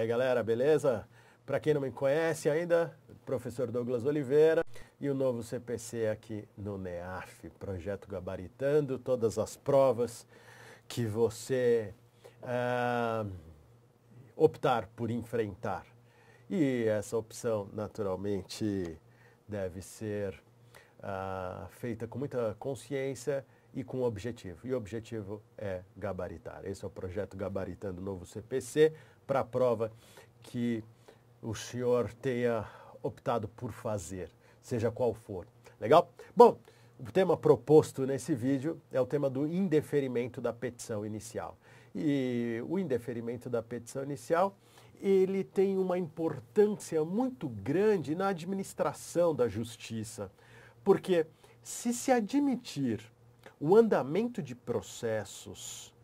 aí, galera, beleza? Para quem não me conhece ainda, professor Douglas Oliveira e o novo CPC aqui no NEAF, projeto Gabaritando, todas as provas que você ah, optar por enfrentar. E essa opção, naturalmente, deve ser ah, feita com muita consciência e com objetivo. E o objetivo é gabaritar. Esse é o projeto Gabaritando Novo CPC, para a prova que o senhor tenha optado por fazer, seja qual for. Legal? Bom, o tema proposto nesse vídeo é o tema do indeferimento da petição inicial. E o indeferimento da petição inicial, ele tem uma importância muito grande na administração da justiça, porque se se admitir o andamento de processos,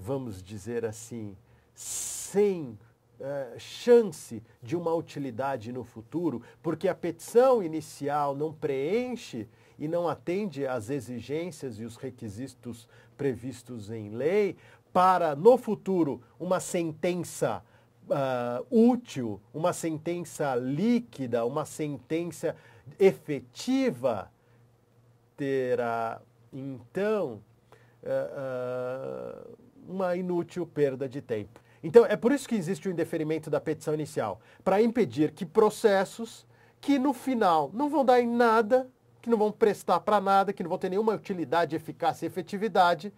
vamos dizer assim, sem uh, chance de uma utilidade no futuro, porque a petição inicial não preenche e não atende às exigências e os requisitos previstos em lei, para no futuro uma sentença uh, útil, uma sentença líquida, uma sentença efetiva, terá então uh, uh, uma inútil perda de tempo. Então, é por isso que existe o indeferimento da petição inicial para impedir que processos que no final não vão dar em nada, que não vão prestar para nada, que não vão ter nenhuma utilidade, eficácia e efetividade,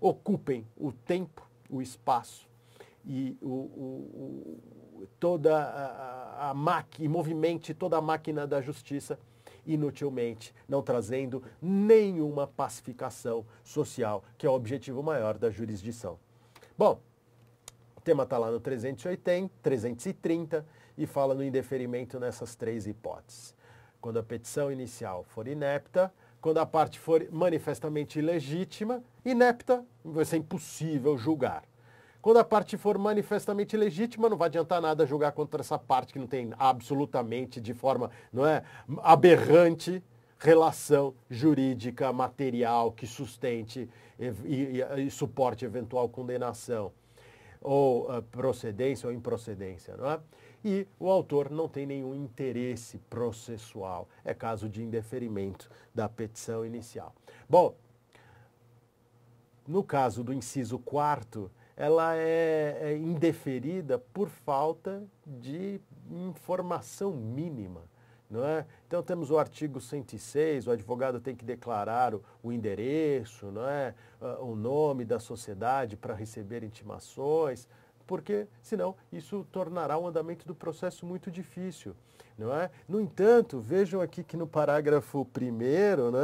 ocupem o tempo, o espaço e o, o, o, toda a, a máquina, movimente toda a máquina da justiça inutilmente, não trazendo nenhuma pacificação social, que é o objetivo maior da jurisdição. Bom, tema está lá no 380, 330 e fala no indeferimento nessas três hipóteses. Quando a petição inicial for inepta, quando a parte for manifestamente ilegítima, inepta, vai ser impossível julgar. Quando a parte for manifestamente legítima, não vai adiantar nada julgar contra essa parte que não tem absolutamente, de forma não é, aberrante, relação jurídica material que sustente e, e, e suporte eventual condenação ou uh, procedência ou improcedência, não é? E o autor não tem nenhum interesse processual, é caso de indeferimento da petição inicial. Bom, no caso do inciso 4 ela é, é indeferida por falta de informação mínima. Não é? Então temos o artigo 106, o advogado tem que declarar o, o endereço, não é? Ah, o nome da sociedade para receber intimações, porque senão isso tornará o andamento do processo muito difícil. Não é? No entanto, vejam aqui que no parágrafo 1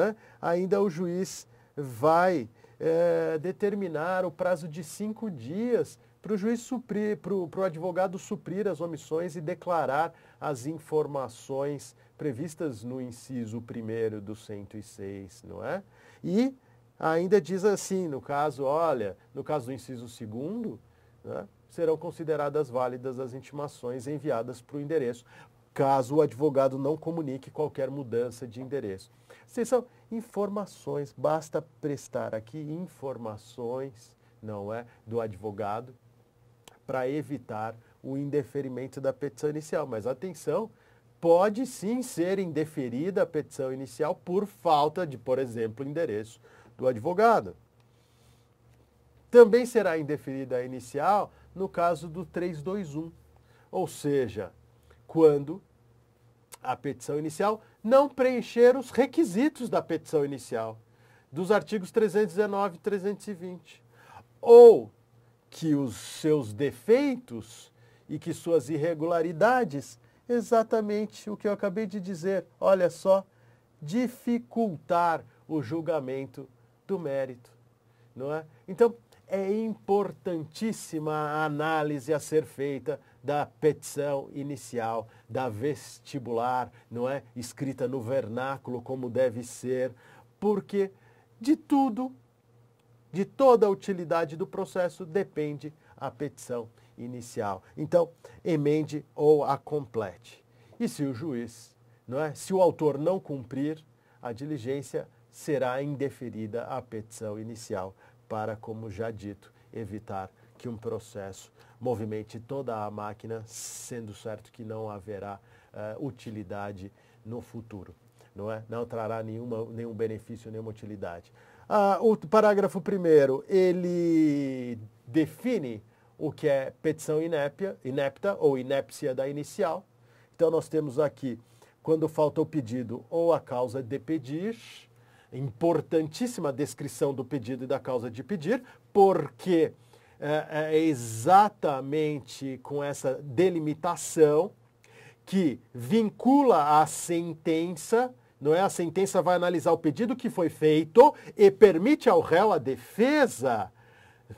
é? ainda o juiz vai é, determinar o prazo de cinco dias para o juiz suprir, para o advogado suprir as omissões e declarar as informações previstas no inciso 1 do 106, não é? E ainda diz assim, no caso, olha, no caso do inciso 2, né, serão consideradas válidas as intimações enviadas para o endereço, caso o advogado não comunique qualquer mudança de endereço. Vocês são informações, basta prestar aqui informações, não é, do advogado para evitar o indeferimento da petição inicial. Mas atenção, pode sim ser indeferida a petição inicial por falta de, por exemplo, endereço do advogado. Também será indeferida a inicial no caso do 321, ou seja, quando a petição inicial não preencher os requisitos da petição inicial, dos artigos 319 e 320, ou que os seus defeitos e que suas irregularidades, exatamente o que eu acabei de dizer, olha só, dificultar o julgamento do mérito, não é? Então, é importantíssima a análise a ser feita da petição inicial, da vestibular, não é? Escrita no vernáculo como deve ser, porque de tudo, de toda a utilidade do processo depende a petição inicial. Então, emende ou a complete. E se o juiz, não é? se o autor não cumprir, a diligência será indeferida à petição inicial para, como já dito, evitar que um processo movimente toda a máquina, sendo certo que não haverá uh, utilidade no futuro, não é? Não trará nenhuma, nenhum benefício, nenhuma utilidade. Ah, o parágrafo primeiro, ele define o que é petição inépia, inepta ou inépcia da inicial. Então, nós temos aqui, quando falta o pedido ou a causa de pedir, importantíssima descrição do pedido e da causa de pedir, porque é, é, é exatamente com essa delimitação que vincula a sentença, não é? A sentença vai analisar o pedido que foi feito e permite ao réu a defesa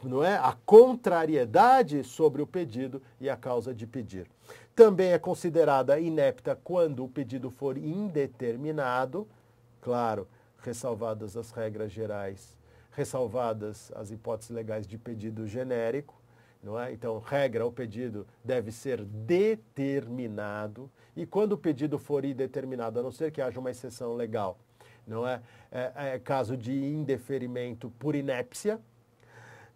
não é? A contrariedade sobre o pedido e a causa de pedir. Também é considerada inepta quando o pedido for indeterminado, claro, ressalvadas as regras gerais, ressalvadas as hipóteses legais de pedido genérico, não é? Então, regra, o pedido deve ser determinado, e quando o pedido for indeterminado, a não ser que haja uma exceção legal, não é? é, é caso de indeferimento por inépcia,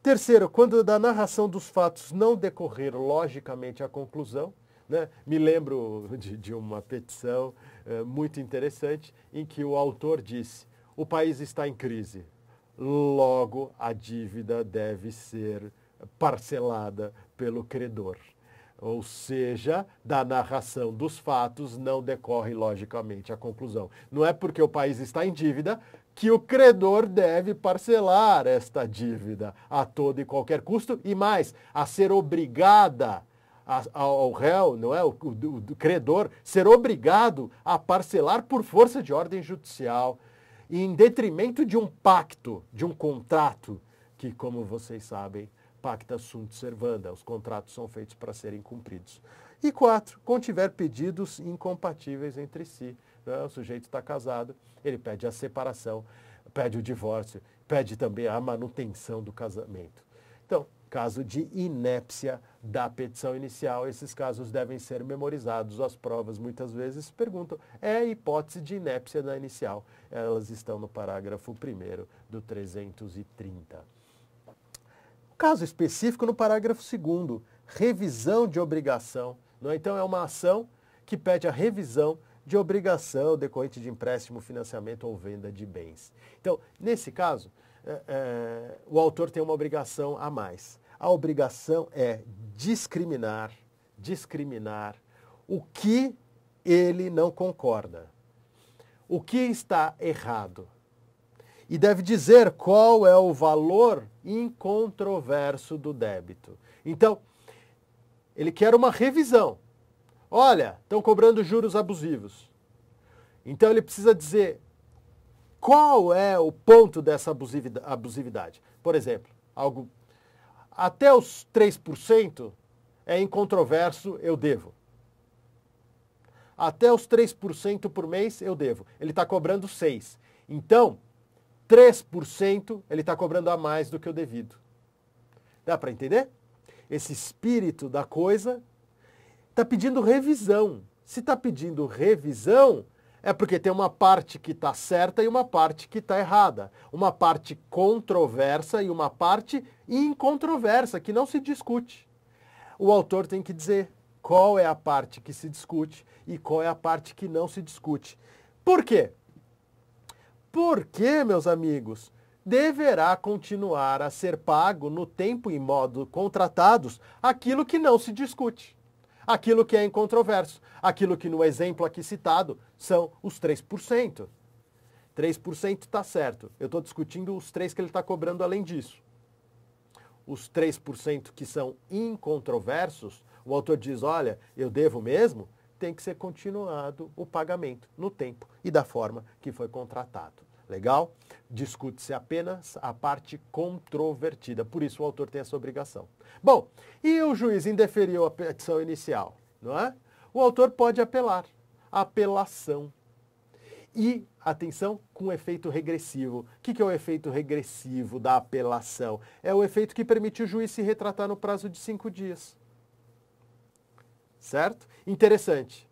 Terceiro, quando da narração dos fatos não decorrer logicamente a conclusão, né? me lembro de, de uma petição é, muito interessante em que o autor disse: o país está em crise, logo a dívida deve ser parcelada pelo credor. Ou seja, da narração dos fatos não decorre logicamente a conclusão. Não é porque o país está em dívida que o credor deve parcelar esta dívida a todo e qualquer custo e mais, a ser obrigada a, ao réu, não é, o, o, o credor ser obrigado a parcelar por força de ordem judicial em detrimento de um pacto, de um contrato que, como vocês sabem, pacta sunt servanda, os contratos são feitos para serem cumpridos. E quatro, contiver pedidos incompatíveis entre si. Né? O sujeito está casado, ele pede a separação, pede o divórcio, pede também a manutenção do casamento. Então, caso de inépcia da petição inicial, esses casos devem ser memorizados. As provas muitas vezes perguntam, é a hipótese de inépcia da inicial. Elas estão no parágrafo 1 do 330. Caso específico no parágrafo 2 revisão de obrigação. Não é? Então, é uma ação que pede a revisão de obrigação decorrente de empréstimo, financiamento ou venda de bens. Então, nesse caso, é, é, o autor tem uma obrigação a mais. A obrigação é discriminar, discriminar o que ele não concorda, o que está errado e deve dizer qual é o valor incontroverso do débito. Então, ele quer uma revisão. Olha, estão cobrando juros abusivos. Então, ele precisa dizer qual é o ponto dessa abusividade. Por exemplo, algo até os 3% é incontroverso, eu devo. Até os 3% por mês eu devo. Ele está cobrando 6%. Então, 3%, ele está cobrando a mais do que o devido. Dá para entender? Esse espírito da coisa está pedindo revisão. Se está pedindo revisão, é porque tem uma parte que está certa e uma parte que está errada. Uma parte controversa e uma parte incontroversa, que não se discute. O autor tem que dizer qual é a parte que se discute e qual é a parte que não se discute. Por quê? porque, meus amigos, deverá continuar a ser pago no tempo e modo contratados aquilo que não se discute, aquilo que é incontroverso, aquilo que no exemplo aqui citado são os 3%. 3% está certo. Eu estou discutindo os 3 que ele está cobrando além disso. Os 3% que são incontroversos, o autor diz, olha, eu devo mesmo tem que ser continuado o pagamento no tempo e da forma que foi contratado. Legal? Discute-se apenas a parte controvertida, por isso o autor tem essa obrigação. Bom, e o juiz indeferiu a petição inicial, não é? O autor pode apelar. Apelação. E, atenção, com efeito regressivo. O que é o efeito regressivo da apelação? É o efeito que permite o juiz se retratar no prazo de cinco dias certo? Interessante.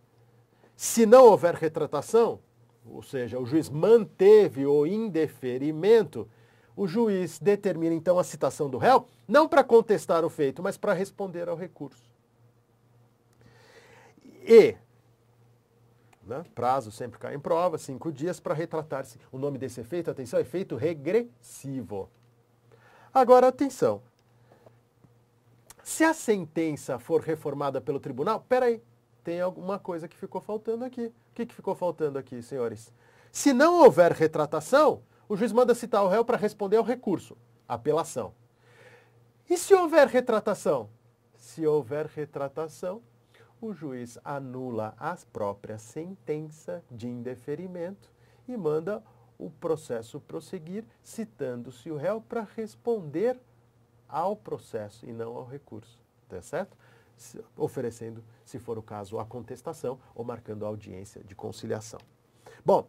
Se não houver retratação, ou seja, o juiz manteve o indeferimento, o juiz determina então a citação do réu, não para contestar o feito, mas para responder ao recurso. E, né, prazo sempre cai em prova, cinco dias para retratar-se. O nome desse efeito, atenção, é efeito regressivo. Agora, atenção, se a sentença for reformada pelo tribunal, peraí, tem alguma coisa que ficou faltando aqui. O que, que ficou faltando aqui, senhores? Se não houver retratação, o juiz manda citar o réu para responder ao recurso, apelação. E se houver retratação? Se houver retratação, o juiz anula a própria sentença de indeferimento e manda o processo prosseguir, citando-se o réu para responder ao processo e não ao recurso, tá certo? Se, oferecendo, se for o caso, a contestação ou marcando a audiência de conciliação. Bom,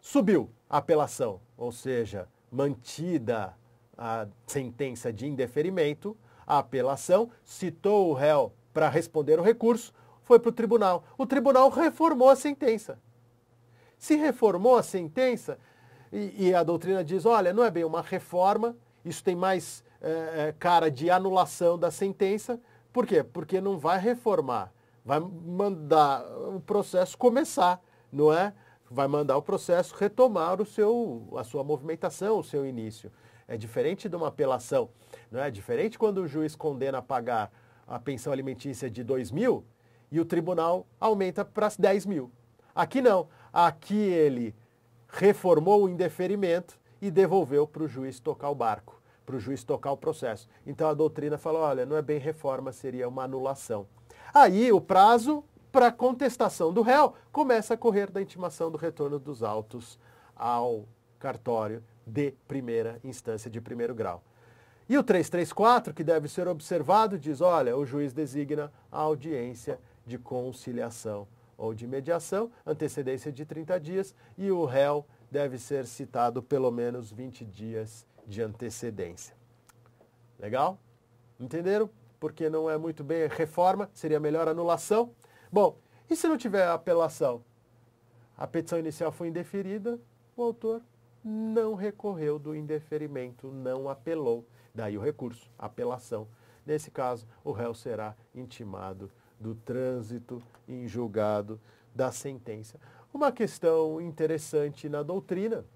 subiu a apelação, ou seja, mantida a sentença de indeferimento, a apelação citou o réu para responder o recurso, foi para o tribunal. O tribunal reformou a sentença. Se reformou a sentença, e, e a doutrina diz: olha, não é bem uma reforma, isso tem mais é, cara de anulação da sentença. Por quê? Porque não vai reformar, vai mandar o processo começar, não é? Vai mandar o processo retomar o seu, a sua movimentação, o seu início. É diferente de uma apelação, não é? é diferente quando o juiz condena a pagar a pensão alimentícia de 2 mil e o tribunal aumenta para 10 mil. Aqui não. Aqui ele reformou o indeferimento, e devolveu para o juiz tocar o barco, para o juiz tocar o processo. Então a doutrina fala, olha, não é bem reforma, seria uma anulação. Aí o prazo para contestação do réu começa a correr da intimação do retorno dos autos ao cartório de primeira instância, de primeiro grau. E o 334, que deve ser observado, diz: olha, o juiz designa a audiência de conciliação ou de mediação, antecedência de 30 dias, e o réu deve ser citado pelo menos 20 dias de antecedência. Legal? Entenderam? Porque não é muito bem reforma, seria melhor anulação. Bom, e se não tiver apelação? A petição inicial foi indeferida, o autor não recorreu do indeferimento, não apelou. Daí o recurso, apelação. Nesse caso, o réu será intimado do trânsito em julgado da sentença. Uma questão interessante na doutrina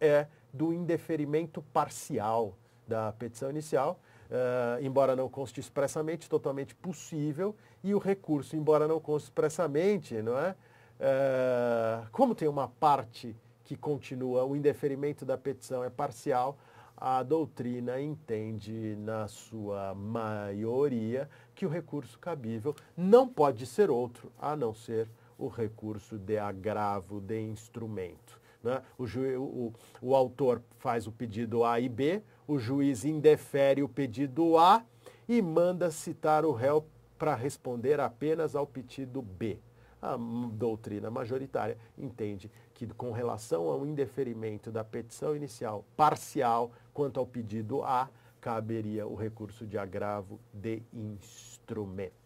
é do indeferimento parcial da petição inicial, uh, embora não conste expressamente, totalmente possível, e o recurso, embora não conste expressamente, não é? Uh, como tem uma parte que continua, o indeferimento da petição é parcial, a doutrina entende, na sua maioria, que o recurso cabível não pode ser outro a não ser o recurso de agravo de instrumento. Né? O, ju, o, o autor faz o pedido A e B, o juiz indefere o pedido A e manda citar o réu para responder apenas ao pedido B. A doutrina majoritária entende que, com relação ao indeferimento da petição inicial parcial quanto ao pedido A, caberia o recurso de agravo de instrumento.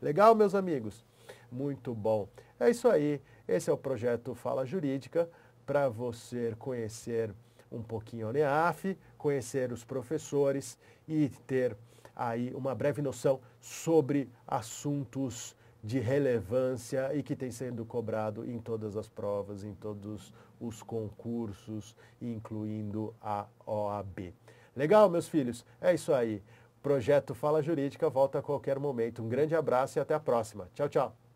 Legal, meus amigos? Muito bom. É isso aí. Esse é o projeto Fala Jurídica para você conhecer um pouquinho a Neaf conhecer os professores e ter aí uma breve noção sobre assuntos de relevância e que tem sendo cobrado em todas as provas, em todos os concursos, incluindo a OAB. Legal, meus filhos? É isso aí. Projeto Fala Jurídica volta a qualquer momento. Um grande abraço e até a próxima. Tchau, tchau.